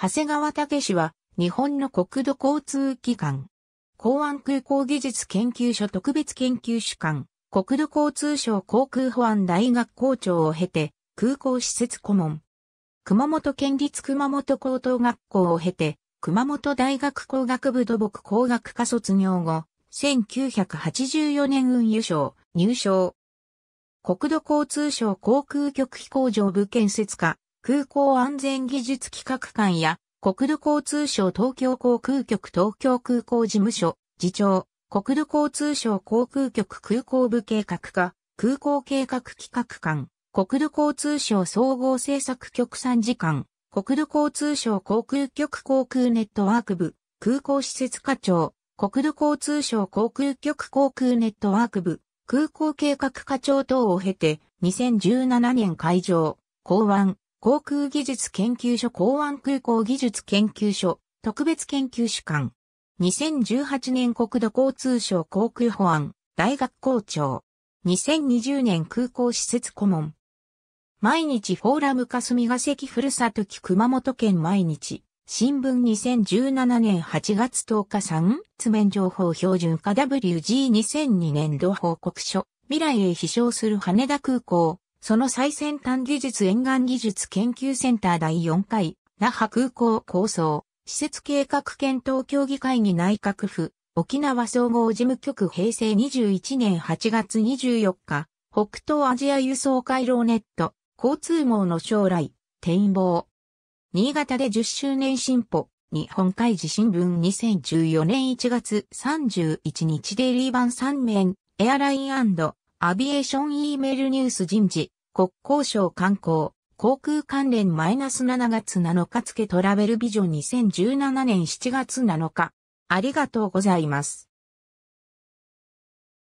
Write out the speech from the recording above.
長谷川武氏は、日本の国土交通機関、港湾空港技術研究所特別研究主管、国土交通省航空保安大学校長を経て、空港施設顧問、熊本県立熊本高等学校を経て、熊本大学工学部土木工学科卒業後、1984年運輸省、入省。国土交通省航空局飛行場部建設課、空港安全技術企画官や国土交通省東京航空局東京空港事務所、次長、国土交通省航空局空港部計画課、空港計画企画官、国土交通省総合政策局参事官、国土交通省航空局航空ネットワーク部、空港施設課長、国土交通省航空局航空ネットワーク部、空港計画課長等を経て、2017年会場、港湾、航空技術研究所港湾空港技術研究所特別研究主管。2018年国土交通省航空保安大学校長。2020年空港施設顧問。毎日フォーラム霞ヶ関ふるさとき熊本県毎日。新聞2017年8月10日産図面情報標準化 WG2002 年度報告書未来へ飛翔する羽田空港その最先端技術沿岸技術研究センター第4回、那覇空港構想、施設計画検討協議会議内閣府、沖縄総合事務局平成21年8月24日、北東アジア輸送回廊ネット、交通網の将来、展望。新潟で10周年進歩、日本海事新聞2014年1月31日デイリー版3面、エアラインアビエーション E メールニュース人事、国交省観光、航空関連マイナス7月7日付トラベルビジョン2017年7月7日。ありがとうございます。